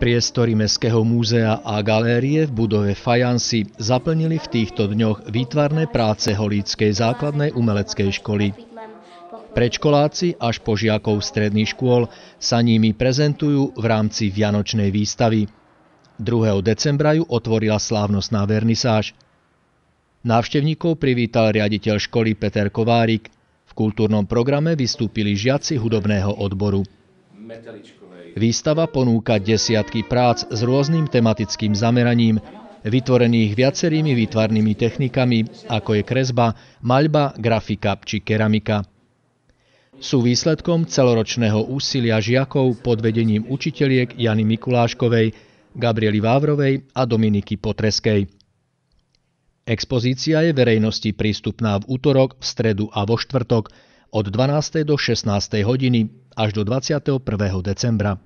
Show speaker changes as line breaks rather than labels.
Priestory Mestského múzea a galérie v budove Fajansi zaplnili v týchto dňoch výtvarné práce Holíckej základnej umeleckej školy. Predškoláci až po žiakov stredných škôl sa nimi prezentujú v rámci Vianočnej výstavy. 2. decembra ju otvorila slávnostná vernisáž. Návštevníkov privítal riaditeľ školy Peter Kovárik. V kultúrnom programe vystúpili žiaci hudobného odboru. Výstava ponúka desiatky prác s rôznym tematickým zameraním, vytvorených viacerými výtvarnými technikami, ako je kresba, maľba, grafika či keramika. Sú výsledkom celoročného úsilia žiakov pod vedením učiteľiek Jany Mikuláškovej, Gabriely Vávrovej a Dominiky Potreskej. Expozícia je verejnosti prístupná v útorok, v stredu a vo štvrtok od 12. do 16. hodiny až do 21. decembra.